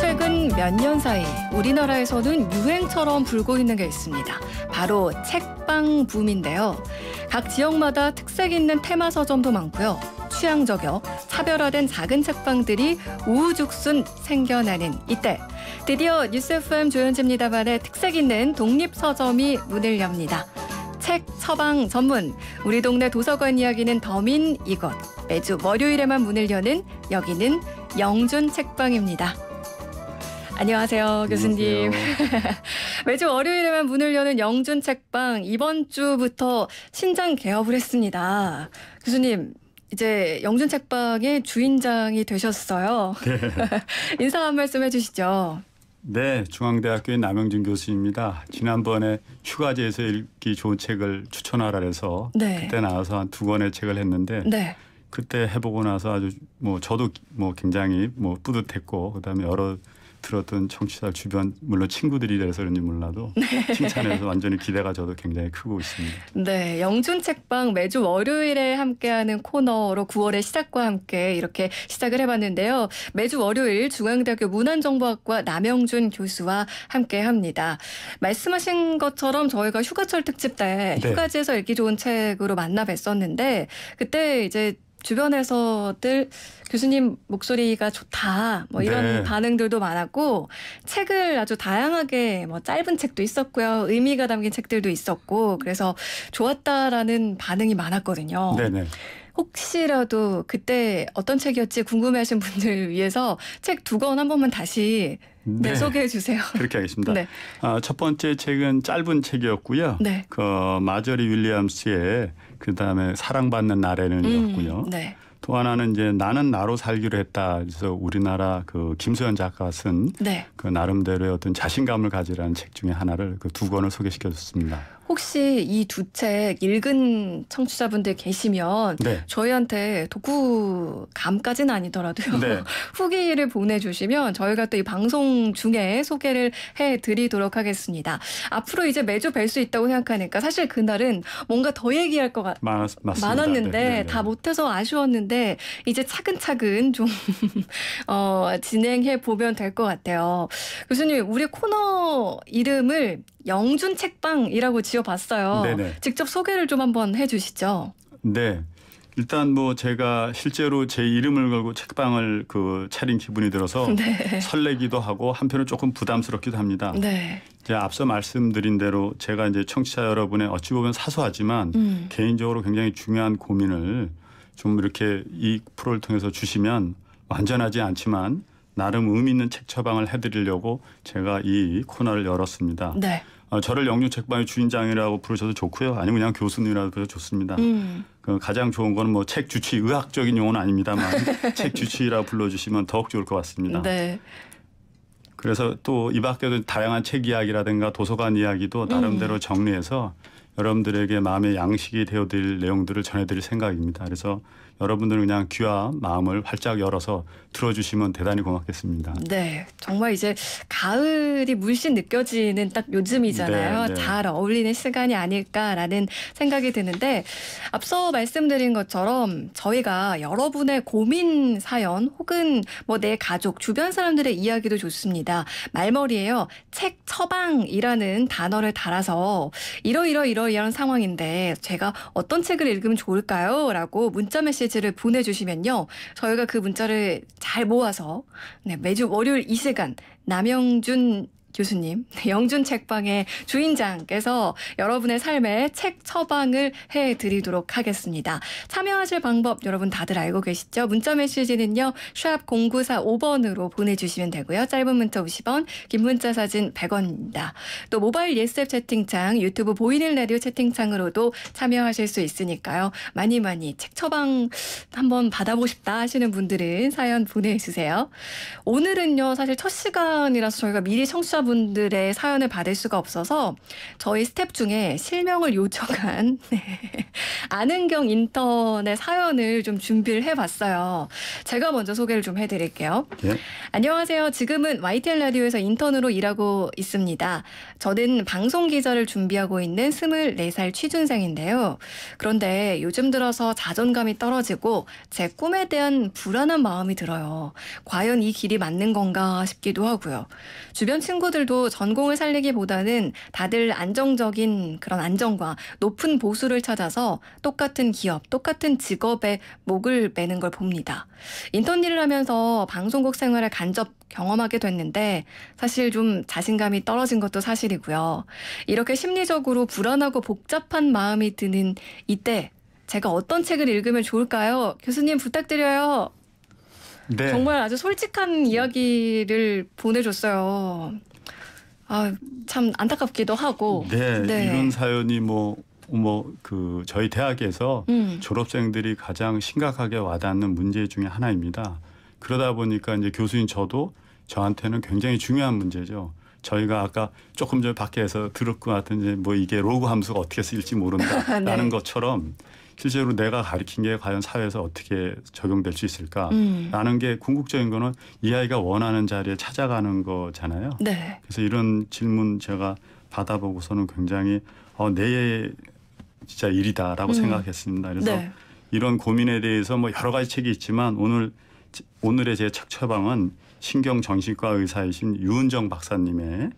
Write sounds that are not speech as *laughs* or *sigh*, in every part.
최근 몇 년 사이 우리나라에서는 유행처럼 불고 있는 게 있습니다. 바로 책방 붐인데요. 각 지역마다 특색 있는 테마 서점도 많고요. 취향 저격, 차별화된 작은 책방들이 우후죽순 생겨나는 이때 드디어 뉴스 FM 조현지입니다만의 특색 있는 독립 서점이 문을 엽니다. 책 처방 전문 우리 동네 도서관 이야기는 더민 이것 매주 월요일에만 문을 여는 여기는 영준 책방입니다. 안녕하세요, 교수님. *laughs* 매주 월요일에만 문을 여는 영준 책방 이번 주부터 신장 개업을 했습니다. 교수님, 이제 영준 책방의 주인장이 되셨어요. 네. *laughs* 인사 한 말씀 해주시죠. 네, 중앙대학교의 남영진 교수입니다. 지난번에 휴가제에서 읽기 좋은 책을 추천하라 해서 네. 그때 나와서 한 두 권의 책을 했는데 네. 그때 해보고 나서 아주 뭐 저도 뭐 굉장히 뭐 뿌듯했고 그다음에 여러 들었던 청취자 주변 물론 친구들이라서 그런지 몰라도 *laughs* 네. 칭찬해서 완전히 기대가 저도 굉장히 크고 있습니다. 네, 영준 책방 매주 월요일에 함께하는 코너로 9월의 시작과 함께 이렇게 시작을 해봤는데요. 매주 월요일 중앙대학교 문안정보학과 남영준 교수와 함께합니다. 말씀하신 것처럼 저희가 휴가철 특집 때 네. 휴가지에서 읽기 좋은 책으로 만나 뵀었는데 그때 이제 주변에서들 교수님 목소리가 좋다 뭐 이런 네. 반응들도 많았고 책을 아주 다양하게 뭐 짧은 책도 있었고요 의미가 담긴 책들도 있었고 그래서 좋았다라는 반응이 많았거든요. 네네. 혹시라도 그때 어떤 책이었지 궁금해하신 분들 위해서 책 두 권 한 번만 다시 네. 네, 소개해 주세요. 그렇게 하겠습니다. 네. 아, 첫 번째 책은 짧은 책이었고요. 네. 그 마저리 윌리엄스의 그 다음에 사랑받는 날에는이었고요. 음, 네. 또 하나는 이제 나는 나로 살기로 했다. 그래서 우리나라 그 김수현 작가 쓴그 네. 그 나름대로의 어떤 자신감을 가지라는 책 중에 하나를 그 두 권을 소개시켜줬습니다. 혹시 이 두 책 읽은 청취자분들 계시면 네. 저희한테 독후감까지는 아니더라도요. 네. *laughs* 후기를 보내주시면 저희가 또 이 방송 중에 소개를 해드리도록 하겠습니다. 앞으로 이제 매주 뵐 수 있다고 생각하니까 사실 그날은 뭔가 더 얘기할 것 같... 많았, 많았는데 네, 네 다 네. 못해서 아쉬웠는데 이제 차근차근 좀 *laughs* 어, 진행해 보면 될 것 같아요. 교수님 우리 코너 이름을 영준 책방이라고 지어봤어요. 네네. 직접 소개를 좀 한번 해주시죠. 네. 일단 뭐 제가 실제로 제 이름을 걸고 책방을 그 차린 기분이 들어서 *laughs* 네. 설레기도 하고 한편은 조금 부담스럽기도 합니다. 네. 이제 앞서 말씀드린 대로 제가 이제 청취자 여러분의 어찌 보면 사소하지만 음. 개인적으로 굉장히 중요한 고민을 좀 이렇게 이 프로를 통해서 주시면 완전하지 않지만 나름 의미 있는 책 처방을 해드리려고 제가 이 코너를 열었습니다. 네. 어, 저를 영유 책방의 주인장이라고 부르셔도 좋고요. 아니면 그냥 교수님이라고 부르셔도 좋습니다. 음. 그 가장 좋은 거는 뭐 책 주치 의학적인 용어는 아닙니다만 *laughs* 책 주치라고 불러주시면 더욱 좋을 것 같습니다. 네. 그래서 또 이 밖에도 다양한 책 이야기라든가 도서관 이야기도 나름대로 음. 정리해서 여러분들에게 마음의 양식이 되어드릴 내용들을 전해드릴 생각입니다. 그래서 여러분들은 그냥 귀와 마음을 활짝 열어서 들어주시면 대단히 고맙겠습니다. 네, 정말 이제 가을이 물씬 느껴지는 딱 요즘이잖아요. 네, 네. 잘 어울리는 시간이 아닐까라는 생각이 드는데 앞서 말씀드린 것처럼 저희가 여러분의 고민 사연 혹은 뭐 내 가족 주변 사람들의 이야기도 좋습니다. 말머리에요. 책 처방이라는 단어를 달아서 이러이러이러 이러이러한 상황인데 제가 어떤 책을 읽으면 좋을까요? 라고 문자 메시지를 보내주시면요. 저희가 그 문자를 잘 모아서 네, 매주 월요일 이 시간 남영준 교수님, 네, 영준 책방의 주인장께서 여러분의 삶에 책 처방을 해 드리도록 하겠습니다. 참여하실 방법 여러분 다들 알고 계시죠? 문자 메시지는요. 샵 0945번으로 보내 주시면 되고요. 짧은 문자 50원, 긴 문자 사진 100원입니다. 또 모바일 예스앱 채팅창, 유튜브 보이는 라디오 채팅창으로도 참여하실 수 있으니까요. 많이 많이 책 처방 한번 받아보고 싶다 하시는 분들은 사연 보내 주세요. 오늘은요. 사실 첫 시간이라서 저희가 미리 청취자 청취자분들의 사연을 받을 수가 없어서 저희 스탭 중에 실명을 요청한 아는경 *laughs* 네, 인턴의 사연을 좀 준비를 해봤어요. 제가 먼저 소개를 좀 해드릴게요. 예? 안녕하세요. 지금은 YTN 라디오에서 인턴으로 일하고 있습니다. 저는 방송 기자를 준비하고 있는 24살 취준생인데요. 그런데 요즘 들어서 자존감이 떨어지고 제 꿈에 대한 불안한 마음이 들어요. 과연 이 길이 맞는 건가 싶기도 하고요. 주변 친구들 친구들도 전공을 살리기보다는 다들 안정적인 그런 안정과 높은 보수를 찾아서 똑같은 기업, 똑같은 직업에 목을 매는 걸 봅니다. 인턴 일을 하면서 방송국 생활을 간접 경험하게 됐는데 사실 좀 자신감이 떨어진 것도 사실이고요. 이렇게 심리적으로 불안하고 복잡한 마음이 드는 이때 제가 어떤 책을 읽으면 좋을까요? 교수님 부탁드려요. 네. 정말 아주 솔직한 이야기를 보내줬어요. 아, 참 안타깝기도 하고. 네, 네. 이런 사연이 뭐. 뭐 그 저희 대학에서 음. 졸업생들이 가장 심각하게 와닿는 문제 중에 하나입니다. 그러다 보니까 이제 교수인 저도 저한테는 굉장히 중요한 문제죠. 저희가 아까 조금 전에 밖에서 들었고 하여튼 이제 뭐 이게 로그 함수가 어떻게 쓰일지 모른다라는 *laughs* 네. 것처럼 실제로 내가 가르친 게 과연 사회에서 어떻게 적용될 수 있을까라는 음. 게 궁극적인 거는 이 아이가 원하는 자리에 찾아가는 거잖아요. 네. 그래서 이런 질문 제가 받아보고서는 굉장히 어, 내 진짜 일이다라고 음. 생각했습니다. 그래서 네. 이런 고민에 대해서 뭐 여러 가지 책이 있지만 오늘 오늘의 제 첫 처방은 신경정신과 의사이신 유은정 박사님의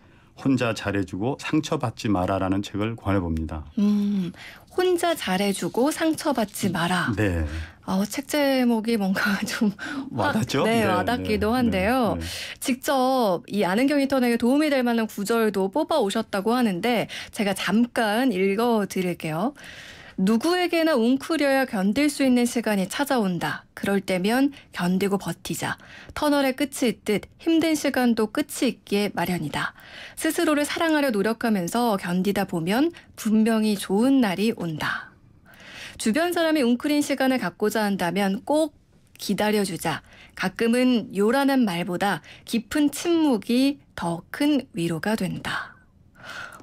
혼자 잘해주고 상처받지 마라라는 책을 권해봅니다. 음, 혼자 잘해주고 상처받지 음, 마라. 네. 어, 책 제목이 뭔가 *laughs* 좀 와닿죠? 네, 네 와닿기도 네, 한데요. 네, 네. 직접 이 아는경 인턴에게 도움이 될 만한 구절도 뽑아 오셨다고 하는데 제가 잠깐 읽어 드릴게요. 누구에게나 웅크려야 견딜 수 있는 시간이 찾아온다. 그럴 때면 견디고 버티자. 터널의 끝이 있듯 힘든 시간도 끝이 있기에 마련이다. 스스로를 사랑하려 노력하면서 견디다 보면 분명히 좋은 날이 온다. 주변 사람이 웅크린 시간을 갖고자 한다면 꼭 기다려주자. 가끔은 요란한 말보다 깊은 침묵이 더 큰 위로가 된다.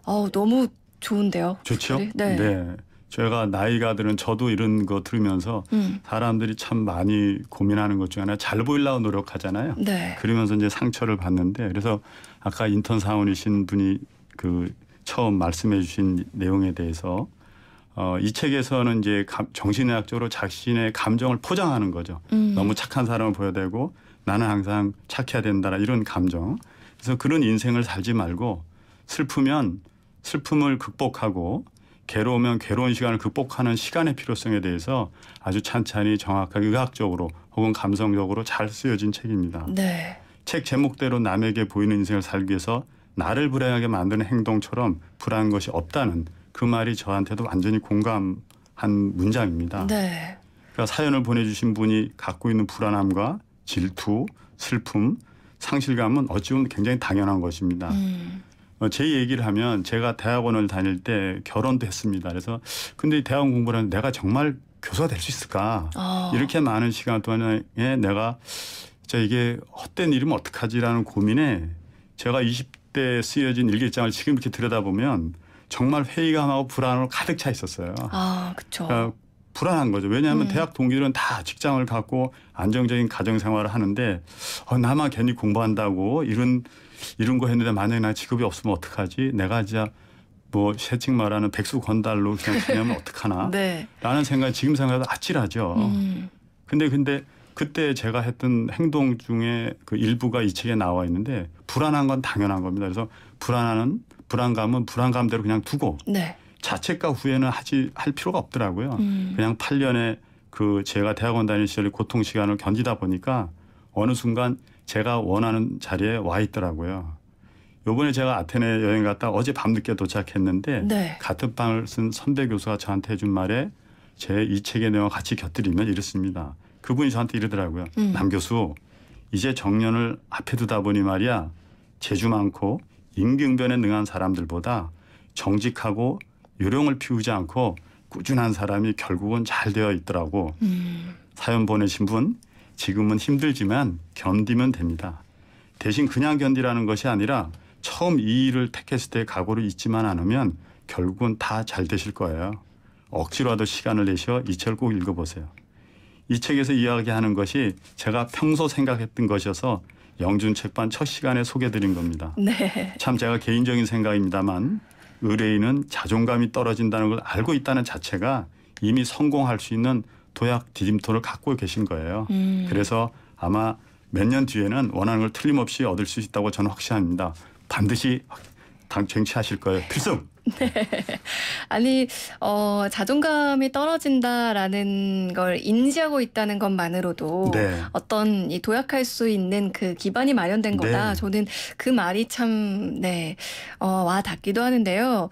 어우 너무 좋은데요. 좋죠. 네. 네. 제가 나이가 드는 저도 이런 거 들으면서 음. 사람들이 참 많이 고민하는 것 중에 하나 잘보일려고 노력하잖아요. 네. 그러면서 이제 상처를 받는데 그래서 아까 인턴 사원이신 분이 그 처음 말씀해 주신 내용에 대해서 어, 이 책에서는 이제 감, 정신의학적으로 자신의 감정을 포장하는 거죠. 음. 너무 착한 사람을 보여야 되고 나는 항상 착해야 된다라 이런 감정. 그래서 그런 인생을 살지 말고 슬프면 슬픔을 극복하고 괴로우면 괴로운 시간을 극복하는 시간의 필요성에 대해서 아주 찬찬히 정확하게 의학적으로 혹은 감성적으로 잘 쓰여진 책입니다. 네. 책 제목대로 남에게 보이는 인생을 살기 위해서 나를 불행하게 만드는 행동처럼 불안한 것이 없다는 그 말이 저한테도 완전히 공감한 문장입니다. 네. 그러니까 사연을 보내주신 분이 갖고 있는 불안함과 질투, 슬픔, 상실감은 어찌 보면 굉장히 당연한 것입니다. 음. 어, 제 얘기를 하면 제가 대학원을 다닐 때 결혼도 했습니다. 그래서 근데 대학원 공부를 하는 내가 정말 교사 될 수 있을까? 어. 이렇게 많은 시간 동안에 내가 자 이게 헛된 일이면 어떡하지라는 고민에 제가 20대 쓰여진 일기장을 지금 이렇게 들여다보면 정말 회의감하고 불안으로 가득 차 있었어요. 아, 그렇죠. 그러니까 불안한 거죠. 왜냐하면 음. 대학 동기들은 다 직장을 갖고 안정적인 가정 생활을 하는데 어, 나만 괜히 공부한다고 이런 이런 거 했는데 만약에 나 직업이 없으면 어떡하지? 내가 진짜 뭐 새칭 말하는 백수 건달로 그냥 지내면 *laughs* 어떡하나? 네. 라는 생각이 지금 생각해도 아찔하죠. 음. 근데 근데 그때 제가 했던 행동 중에 그 일부가 이 책에 나와 있는데 불안한 건 당연한 겁니다. 그래서 불안한 불안감은 불안감대로 그냥 두고 네. 자책과 후회는 하지 할 필요가 없더라고요. 음. 그냥 8년에 그 제가 대학원 다닐 시절에 고통 시간을 견디다 보니까 어느 순간 제가 원하는 자리에 와 있더라고요. 요번에 제가 아테네 여행 갔다 어제 밤늦게 도착했는데 네. 같은 방을 쓴 선배 교수가 저한테 해준 말에 제 이 책의 내용과 같이 곁들이면 이렇습니다. 그분이 저한테 이러더라고요. 음. 남 교수 이제 정년을 앞에 두다 보니 말이야 재주 많고 임경변에 능한 사람들보다 정직하고 유령을 피우지 않고 꾸준한 사람이 결국은 잘 되어 있더라고. 음. 사연 보내신 분 지금은 힘들지만 견디면 됩니다. 대신 그냥 견디라는 것이 아니라 처음 이 일을 택했을 때 각오를 잊지만 않으면 결국은 다 잘 되실 거예요. 억지로라도 시간을 내셔 이 책을 꼭 읽어보세요. 이 책에서 이야기하는 것이 제가 평소 생각했던 것이어서 영준 책반 첫 시간에 소개드린 겁니다. 네. 참 제가 개인적인 생각입니다만 의뢰인은 자존감이 떨어진다는 걸 알고 있다는 자체가 이미 성공할 수 있는 도약 디딤돌을 갖고 계신 거예요. 음. 그래서 아마 몇 년 뒤에는 원하는 걸 틀림없이 얻을 수 있다고 저는 확신합니다. 반드시 당 쟁취하실 거예요. 필승. *laughs* 네. 아니, 어, 자존감이 떨어진다라는 걸 인지하고 있다는 것만으로도 네. 어떤 이 도약할 수 있는 그 기반이 마련된 거다. 네. 저는 그 말이 참, 네, 어, 와 닿기도 하는데요.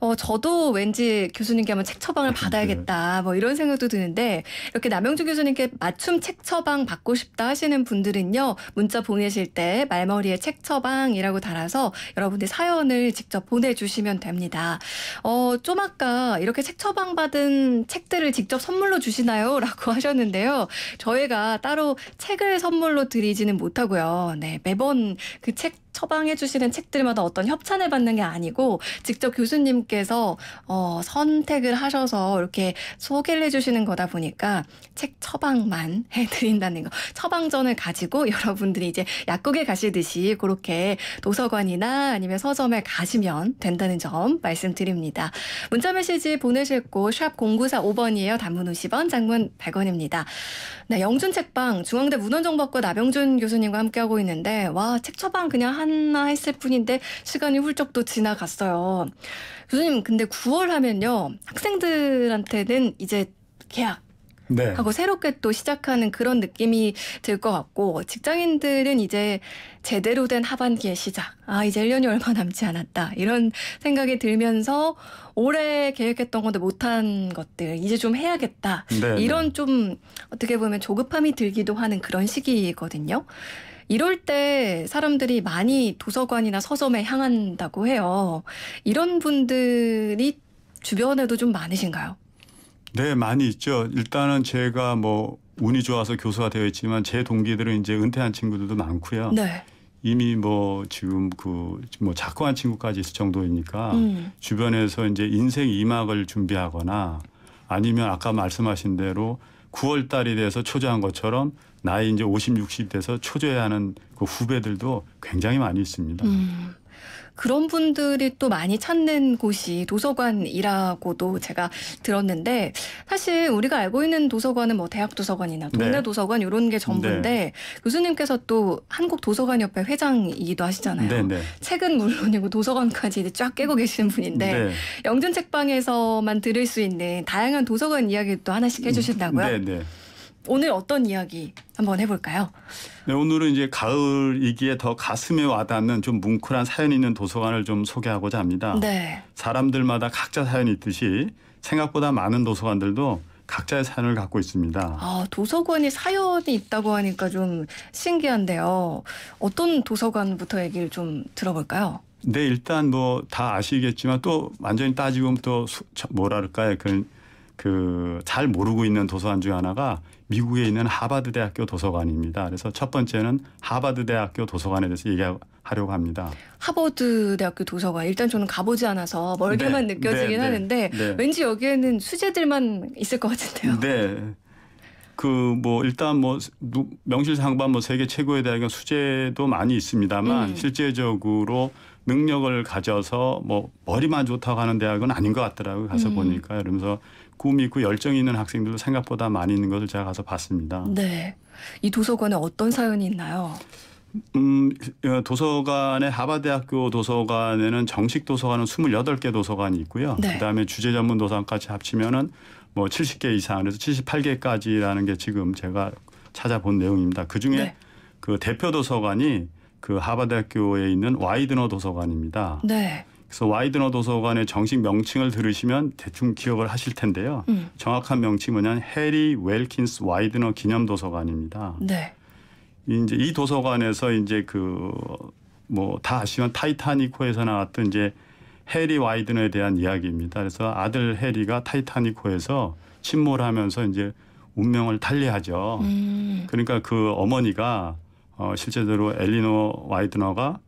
어, 저도 왠지 교수님께 한번 책 처방을 아, 받아야겠다. 뭐 이런 생각도 드는데 이렇게 남영주 교수님께 맞춤 책 처방 받고 싶다 하시는 분들은요. 문자 보내실 때 말머리에 책 처방이라고 달아서 여러분들 사연을 직접 보내주시면 됩니다. 있습니다. 어, 좀 아까 이렇게 책 처방 받은 책들을 직접 선물로 주시나요? *laughs* 라고 하셨는데요. 저희가 따로 책을 선물로 드리지는 못하고요. 네, 매번 그책 처방해 주시는 책들마다 어떤 협찬을 받는 게 아니고 직접 교수님께서 어, 선택을 하셔서 이렇게 소개를 해주시는 거다 보니까 책 처방만 *laughs* 해드린다는 거 처방전을 가지고 *laughs* 여러분들이 이제 약국에 가시듯이 그렇게 도서관이나 아니면 서점에 가시면 된다는 점 말씀드립니다. 문자 메시지 보내실곳샵 0945번이에요. 단문 50원, 장문 100원입니다. 네, 영준 책방 중앙대 문헌정법과 나병준 교수님과 함께하고 있는데 와 책 처방 그냥 한 하나 했을 뿐인데 시간이 훌쩍 또 지나갔어요. 교수님 근데 9월 하면요 학생들한테는 이제 계약 네. 하고 새롭게 또 시작하는 그런 느낌이 들 것 같고 직장인들은 이제 제대로 된 하반기의 시작. 아 이제 1년이 얼마 남지 않았다 이런 생각이 들면서 올해 계획했던 건데 못한 것들 이제 좀 해야겠다 네, 네. 이런 네. 좀 어떻게 보면 조급함이 들기도 하는 그런 시기거든요. 이럴 때 사람들이 많이 도서관이나 서점에 향한다고 해요. 이런 분들이 주변에도 좀 많으신가요? 네, 많이 있죠. 일단은 제가 뭐 운이 좋아서 교수가 되어 있지만 제 동기들은 이제 은퇴한 친구들도 많고요. 네. 이미 뭐 지금 그뭐 작고한 친구까지 있을 정도이니까 음. 주변에서 이제 인생 이막을 준비하거나 아니면 아까 말씀하신 대로 9월 달이 돼서 초조한 것처럼 나이 이제 50, 60 돼서 초조해하는 그 후배들도 굉장히 많이 있습니다. 음. 그런 분들이 또 많이 찾는 곳이 도서관이라고도 제가 들었는데 사실 우리가 알고 있는 도서관은 뭐 대학 도서관이나 동네 네. 도서관 이런 게 전부인데 네. 교수님께서 또 한국 도서관협회 회장이기도 하시잖아요. 네, 네. 책은 물론이고 도서관까지 쫙 깨고 계시는 분인데 네. 영준 책방에서만 들을 수 있는 다양한 도서관 이야기도 하나씩 해주신다고요? 네, 오늘 어떤 이야기 한번 해볼까요? 네, 오늘은 이제 가을이기에 더 가슴에 와닿는 좀 뭉클한 사연 있는 도서관을 좀 소개하고자 합니다. 네. 사람들마다 각자 사연이 있듯이 생각보다 많은 도서관들도 각자의 사연을 갖고 있습니다. 아, 도서관이 사연이 있다고 하니까 좀 신기한데요. 어떤 도서관부터 얘기를 좀 들어볼까요? 네, 일단 뭐 다 아시겠지만 또 완전히 따지고 또 뭐랄까요. 그 그잘 모르고 있는 도서관 중 하나가 미국에 있는 하버드 대학교 도서관입니다. 그래서 첫 번째는 하버드 대학교 도서관에 대해서 얘기하려고 합니다. 하버드 대학교 도서관 일단 저는 가보지 않아서 멀게만 네, 느껴지긴 네, 네. 하는데 네, 왠지 여기에는 수제들만 있을 것 같은데요. 네. 그 뭐 일단 뭐명실상부한뭐 세계 최고의 대학의 수제도 많이 있습니다만 음. 실제적으로 능력을 가져서 뭐 머리만 좋다고 하는 대학은 아닌 것 같더라고요. 가서 음. 보니까 이러면서 꿈이 있고 열정이 있는 학생들도 생각보다 많이 있는 것을 제가 가서 봤습니다. 네. 이 도서관에 어떤 사연이 있나요? 음, 어, 도서관에 하버대학교 도서관에는 정식 도서관은 28개 도서관이 있고요. 네. 그다음에 주제 전문 도서관까지 합치면은 뭐 70개 이상 그서 78개까지라는 게 지금 제가 찾아본 내용입니다. 그중에 네. 그 대표 도서관이 그 하버대학교에 있는 와이드너 도서관입니다. 네. 그래서 와이드너 도서관의 정식 명칭을 들으시면 대충 기억을 하실 텐데요. 음. 정확한 명칭은 해리 웰킨스 와이드너 기념 도서관입니다. 네. 이제 이 도서관에서 이제 그 뭐 다 아시면 타이타닉호에서 나왔던 이제 해리 와이드너에 대한 이야기입니다. 그래서 아들 해리가 타이타닉호에서 침몰하면서 이제 운명을 탈리하죠. 음. 그러니까 그 어머니가 어 실제로 엘리노 와이드너가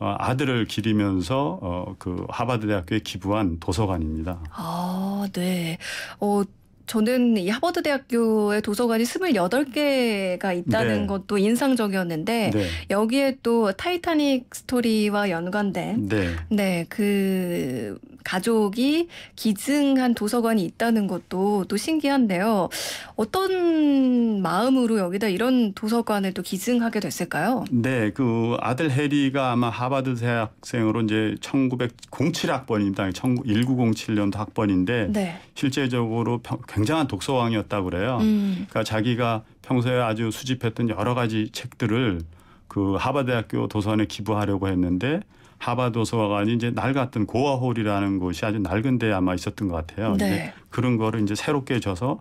어, 아들을 기리면서 어, 그 하버드 대학교에 기부한 도서관입니다. 아, 네. 어 저는 이 하버드 대학교의 도서관이 28개가 있다는 네. 것도 인상적이었는데 네. 여기에 또 타이타닉 스토리와 연관된 네. 네, 그 가족이 기증한 도서관이 있다는 것도 또 신기한데요. 어떤 마음으로 여기다 이런 도서관을 또 기증하게 됐을까요? 네, 그 아들 해리가 아마 하버드 대학생으로 이제 1907학번입니다. 1907년도 학번인데 네. 실제적으로 굉 굉장한 독서왕이었다 고 그래요. 음. 그러니까 자기가 평소에 아주 수집했던 여러 가지 책들을 그 하버대학교 도서관에 기부하려고 했는데 하바 도서관이 이제 낡았던 고아홀이라는 곳이 아주 낡은 데 아마 있었던 것 같아요. 네. 그런 거를 이제 새롭게 져서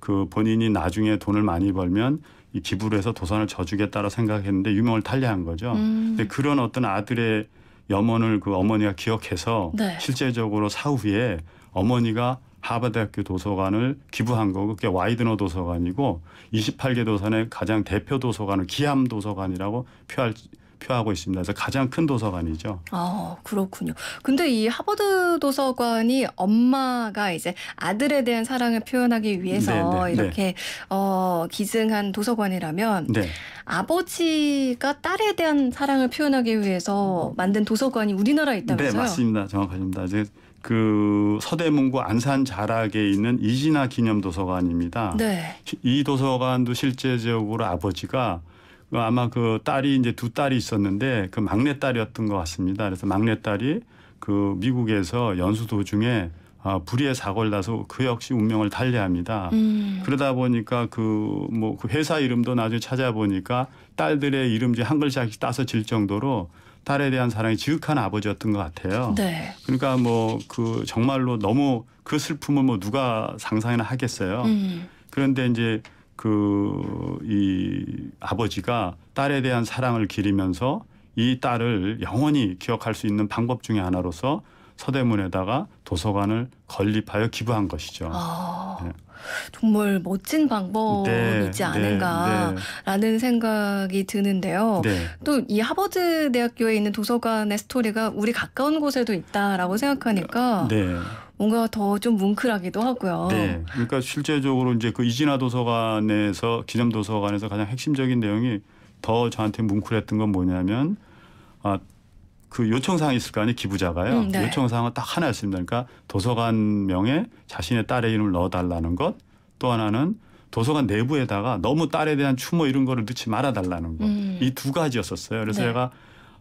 그 본인이 나중에 돈을 많이 벌면 이 기부를 해서 도서관을 져주겠다라 고 생각했는데 유명을 탈리한 거죠. 음. 근데 그런 어떤 아들의 염원을 그 어머니가 기억해서 네. 실제적으로 사후에 어머니가 하버드학교 도서관을 기부한 거고 그게 와이드너 도서관이고 28개 도서관의 가장 대표 도서관을 기암 도서관이라고 표할 표하고 있습니다. 그래서 가장 큰 도서관이죠. 아 그렇군요. 근데 이 하버드 도서관이 엄마가 이제 아들에 대한 사랑을 표현하기 위해서 네네, 네, 네. 이렇게 네. 어, 기증한 도서관이라면 네. 아버지가 딸에 대한 사랑을 표현하기 위해서 음. 만든 도서관이 우리나라에 있다면서요? 네 맞습니다. 정확하십니다. 이제 그 서대문구 안산 자락에 있는 이진아 기념 도서관입니다. 네. 이 도서관도 실제적으로 아버지가 그 아마 그 딸이 이제 두 딸이 있었는데 그 막내 딸이었던 것 같습니다. 그래서 막내 딸이 그 미국에서 연수 도중에 아, 불의의 사고를 나서 그 역시 운명을 달리합니다. 음. 그러다 보니까 그 뭐 그 회사 이름도 나중에 찾아보니까 딸들의 이름지 한 글자씩 따서 질 정도로 딸에 대한 사랑이 지극한 아버지였던 것 같아요. 네. 그러니까 뭐 그 정말로 너무 그 슬픔을 뭐 누가 상상이나 하겠어요. 음. 그런데 이제 그 이 아버지가 딸에 대한 사랑을 기리면서 이 딸을 영원히 기억할 수 있는 방법 중의 하나로서 서대문에다가 도서관을 건립하여 기부한 것이죠. 아. 네. 정말 멋진 방법이지 네, 네, 않은가라는 네, 생각이 드는데요. 네. 또이 하버드 대학교에 있는 도서관의 스토리가 우리 가까운 곳에도 있다라고 생각하니까 네. 뭔가 더 좀 뭉클하기도 하고요. 네. 그러니까 실제적으로 이제 그 이진아 도서관에서 기념 도서관에서 가장 핵심적인 내용이 더 저한테 뭉클했던 건 뭐냐면 아, 그 요청사항이 있을 거 아니에요 기부자가요 음, 네. 요청사항은 딱 하나 있습니다 그러니까 도서관명에 자신의 딸의 이름을 넣어달라는 것 또 하나는 도서관 내부에다가 너무 딸에 대한 추모 이런 거를 넣지 말아달라는 것 이두 음. 가지였었어요 그래서 네. 제가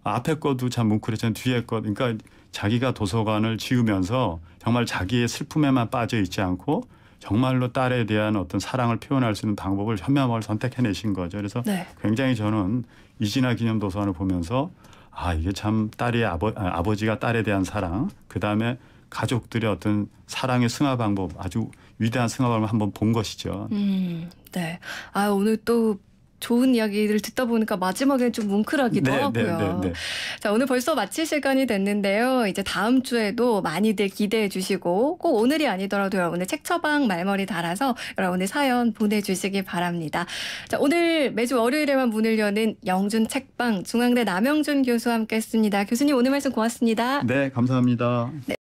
앞에 것도 참 뭉클했지만 뒤에 것 그러니까 자기가 도서관을 지으면서 정말 자기의 슬픔에만 빠져 있지 않고 정말로 딸에 대한 어떤 사랑을 표현할 수 있는 방법을 현명하게 선택해내신 거죠. 그래서 네. 굉장히 저는 이진아 기념 도서관을 보면서 아 이게 참 딸이 아버 아, 아버지가 딸에 대한 사랑 그 다음에 가족들의 어떤 사랑의 승화 방법 아주 위대한 승화 방법을 한번 본 것이죠. 음, 네. 아 오늘 또 좋은 이야기를 듣다 보니까 마지막엔 좀 뭉클하기도 네, 네, 하고요. 네, 네, 자, 오늘 벌써 마칠 시간이 됐는데요. 이제 다음 주에도 많이들 기대해 주시고 꼭 오늘이 아니더라도 여러분의 책 처방 말머리 달아서 여러분의 사연 보내주시기 바랍니다. 자, 오늘 매주 월요일에만 문을 여는 영준 책방 중앙대 남영준 교수와 함께했습니다. 교수님 오늘 말씀 고맙습니다. 네, 감사합니다. 네.